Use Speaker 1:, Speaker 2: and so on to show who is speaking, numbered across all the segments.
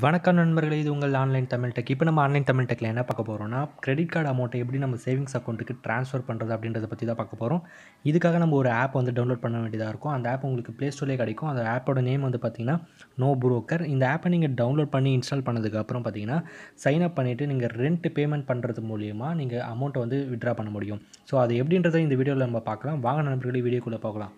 Speaker 1: வணக்கம் நண்பர்களே இது உங்கள் ஆன்லைன் தமிழ் டெக் இப்போ நம்ம ஆன்லைன் தமிழ் டெக்கில் என்ன பார்க்க போகிறோம்னா கிரெடிட் கார்டு அமௌண்ட்டை எப்படி நம்ம சேவிங்ஸ் அக்கௌண்ட்டுக்கு ட்ரான்ஸ்ஃபர் பண்ணுறது அப்படின்றத பற்றி தான் பார்க்க போகிறோம் இதுக்காக நம்ம ஒரு ஆப் வந்து டவுன்லோட் பண்ண வேண்டியதாக இருக்கும் அந்த ஆப் உங்களுக்கு ப்ளே ஸ்டோர்லேயே கிடைக்கும் அந்த ஆப்போட நேம் வந்து பார்த்திங்கன்னா நோ புரோக்கர் இந்த ஆப்பை நீங்கள் டவுன்லோட் பண்ணி இன்ஸ்டால் பண்ணதுக்கப்புறம் பார்த்தீங்கன்னா சைன் அப் பண்ணிவிட்டு நீங்கள் ரெண்ட் பேமெண்ட் பண்ணுறது மூலியமாக நீங்கள் அமௌண்ட்டை வந்து விட்ரா பண்ண முடியும் ஸோ அது எப்படின்றத இந்த வீடியோவில் நம்ம பார்க்கலாம் வாங்க நண்பர்களே வீடியோக்குள்ளே பார்க்கலாம்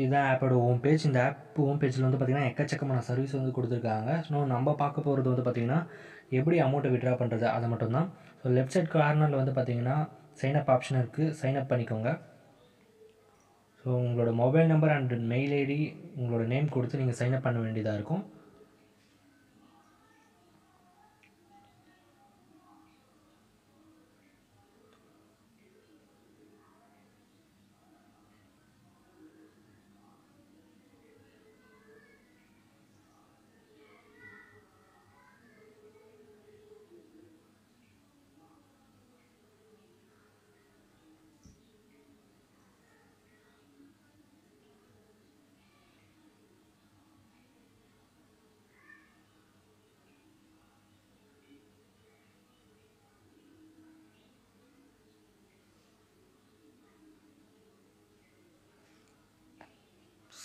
Speaker 1: இதுதான் ஆப்போட ஹோம் பேஜ் இந்த ஆப் ஹோம் பேஜில் வந்து பார்த்திங்கன்னா எக்கச்சக்கமான சர்வீஸ் வந்து கொடுத்துருக்காங்க ஸோ நம்ம பார்க்க போகிறது வந்து பார்த்திங்கன்னா எப்படி அமௌண்ட்டை விட்ரா பண்ணுறது அதை மட்டும்தான் ஸோ லெஃப்ட் சைட் கார்னரில் வந்து பார்த்திங்கன்னா சைனப் ஆப்ஷன் இருக்குது சைனப் பண்ணிக்கோங்க ஸோ உங்களோட mobile number and mail ID உங்களோட நேம் கொடுத்து நீங்கள் சைனப் பண்ண வேண்டியதாக இருக்கும்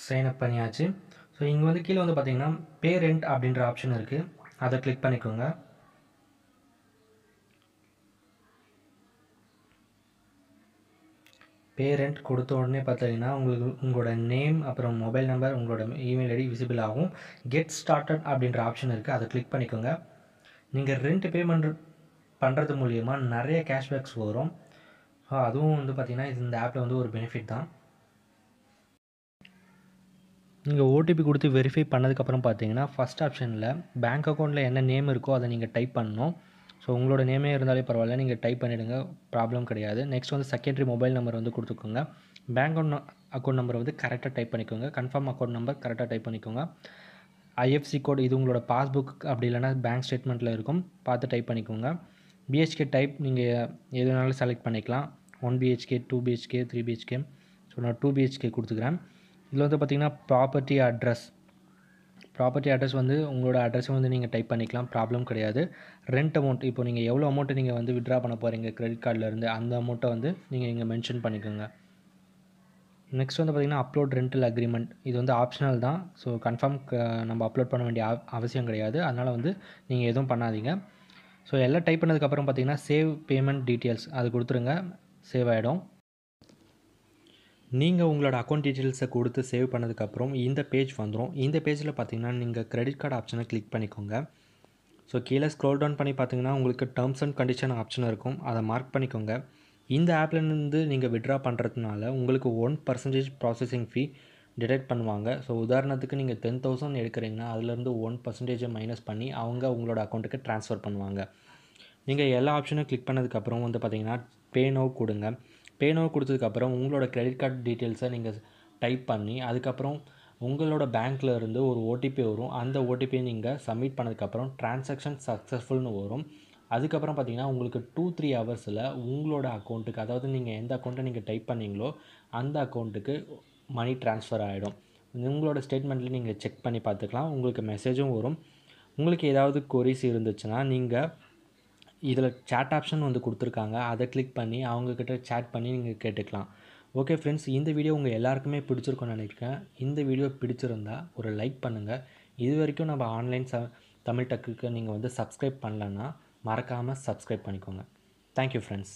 Speaker 1: சைன் அப் பண்ணியாச்சு ஸோ இங்கே வந்து கீழே வந்து பார்த்தீங்கன்னா பே ரெண்ட் அப்படின்ற ஆப்ஷன் இருக்குது அதை கிளிக் பண்ணிக்கோங்க பேரண்ட் கொடுத்த உடனே பார்த்தீங்கன்னா உங்களுக்கு உங்களோட நேம் அப்புறம் மொபைல் நம்பர் உங்களோட இமெயில் ஐடி விசிபிள் ஆகும் கெட் ஸ்டார்டட் அப்படின்ற ஆப்ஷன் இருக்குது அதை கிளிக் பண்ணிக்கோங்க நீங்கள் ரெண்ட் பேமெண்ட் பண்ணுறது மூலியமாக நிறைய கேஷ்பேக்ஸ் வரும் அதுவும் வந்து பார்த்திங்கன்னா இது இந்த ஆப்பில் வந்து ஒரு பெனிஃபிட் தான் நீங்கள் ஓடிபி கொடுத்து வெரிஃபை பண்ணதுக்கப்புறம் பார்த்தீங்கன்னா ஃபஸ்ட் ஆப்ஷனில் பேங்க் அக்கௌண்ட்டில் என்ன நேம் இருக்கோ அதை நீங்கள் டைப் பண்ணணும் ஸோ உங்களோட நேமே இருந்தாலே பரவாயில்ல நீங்கள் டைப் பண்ணிவிடுங்க ப்ராப்ளம் கிடையாது நெக்ஸ்ட் வந்து செகண்டரி மொபைல் நம்பர் வந்து கொடுத்துக்கோங்க பேங்க் அக்கௌண்ட் நம்பர் வந்து கரெக்டாக டைப் பண்ணிக்கோங்க கன்ஃபார்ம் அக்கௌண்ட் நம்பர் கரெக்டாக டைப் பண்ணிக்கோங்க ஐஎஃப்சி கோட் இது உங்களோட பாஸ்புக் அப்படி இல்லைனா பேங்க் ஸ்டேட்மெண்ட்டில் இருக்கும் பார்த்து டைப் பண்ணிக்கோங்க பிஹெச்கே டைப் நீங்கள் எதுனாலும் செலக்ட் பண்ணிக்கலாம் one BHK two BHK three BHK so நான் டூ பிஹெச்கே கொடுத்துக்கிறேன் இதில் வந்து பார்த்திங்கன்னா ப்ராப்பர்ட்டி அட்ரஸ் ப்ராப்பர்ட்டி அட்ரஸ் வந்து உங்களோட அட்ரஸும் வந்து நீங்கள் டைப் பண்ணிக்கலாம் ப்ராப்ளம் கிடையாது ரெண்ட் அமௌண்ட் இப்போ நீங்கள் எவ்வளோ அமௌண்ட்டு நீங்கள் வந்து விட்ரா பண்ண போகிறீங்க கிரெடிட் கார்டிலேருந்து அந்த அமௌண்ட்டை வந்து நீங்கள் இங்கே மென்ஷன் பண்ணிக்கோங்க நெக்ஸ்ட் வந்து பார்த்திங்கன்னா அப்லோட் ரெண்டல் அக்ரிமெண்ட் இது வந்து ஆப்ஷனல் தான் ஸோ கன்ஃபார்ம் நம்ம அப்லோட் பண்ண வேண்டிய அவசியம் கிடையாது அதனால் வந்து நீங்கள் எதுவும் பண்ணாதீங்க ஸோ எல்லாம் டைப் பண்ணதுக்கப்புறம் பார்த்திங்கன்னா சேவ் பேமெண்ட் டீட்டெயில்ஸ் அது கொடுத்துருங்க சேவ் ஆகிடும் நீங்கள் உங்களோட அக்கௌண்ட் டீட்டெயில்ஸை கொடுத்து சேவ் பண்ணதுக்கப்புறம் இந்த பேஜ் வந்துடும் இந்த பேஜில் பார்த்தீங்கன்னா நீங்கள் கிரெடிட் கார்டு ஆப்ஷனை கிளிக் பண்ணிக்கோங்க ஸோ கீழே ஸ்க்ரோல் டவுன் பண்ணி பார்த்தீங்கன்னா உங்களுக்கு டேர்ம்ஸ் அண்ட் கண்டிஷன் ஆப்ஷன் இருக்கும் அதை மார்க் பண்ணிக்கோங்க இந்த ஆப்லேருந்து நீங்கள் விட்ரா பண்ணுறதுனால உங்களுக்கு one percentage processing fee detect பண்ணுவாங்க ஸோ உதாரணத்துக்கு நீங்கள் டென் தௌசண்ட் எடுக்கிறீங்கன்னா அதுலேருந்து ஒன் பர்சன்டேஜை மைனஸ் பண்ணி அவங்க உங்களோட அக்கௌண்ட்டுக்கு ட்ரான்ஸ்ஃபர் பண்ணுவாங்க நீங்கள் எல்லா ஆப்ஷனும் கிளிக் பண்ணதுக்கப்புறம் வந்து பார்த்திங்கன்னா பே நோ கொடுங்க பேனோ கொடுத்ததுக்கப்புறம் உங்களோட க்ரெடிட் கார்டு டீட்டெயில்ஸை நீங்கள் டைப் பண்ணி அதுக்கப்புறம் உங்களோட பேங்க்கில் இருந்து ஒரு ஓடிபி வரும் அந்த ஓடிபியை நீங்கள் சப்மிட் பண்ணதுக்கப்புறம் ட்ரான்சாக்ஷன் சக்ஸஸ்ஃபுல்னு வரும் அதுக்கப்புறம் பார்த்தீங்கன்னா உங்களுக்கு டூ த்ரீ ஹவர்ஸில் உங்களோட அக்கௌண்ட்டுக்கு அதாவது நீங்கள் எந்த அக்கௌண்ட்டை நீங்கள் டைப் பண்ணீங்களோ அந்த அக்கௌண்ட்டுக்கு மணி ட்ரான்ஸ்ஃபர் ஆகிடும் உங்களோட ஸ்டேட்மெண்ட்டில் நீங்கள் செக் பண்ணி பார்த்துக்கலாம் உங்களுக்கு மெசேஜும் வரும் உங்களுக்கு ஏதாவது கொரிஸ் இருந்துச்சுன்னா நீங்கள் இதில் சேட் ஆப்ஷன் வந்து கொடுத்துருக்காங்க அதை கிளிக் பண்ணி அவங்கக்கிட்ட சேட் பண்ணி நீங்கள் கேட்டுக்கலாம் ஓகே ஃப்ரெண்ட்ஸ் இந்த வீடியோ உங்கள் எல்லாருக்குமே பிடிச்சிருக்கோம்னு நினைக்கிறேன் இந்த வீடியோ பிடிச்சிருந்தா ஒரு லைக் பண்ணுங்கள் இது வரைக்கும் நம்ம ஆன்லைன் ச தமிழ் டக்குக்கு நீங்கள் வந்து சப்ஸ்கிரைப் பண்ணலன்னா மறக்காமல் சப்ஸ்கிரைப் பண்ணிக்கோங்க தேங்க்யூ ஃப்ரெண்ட்ஸ்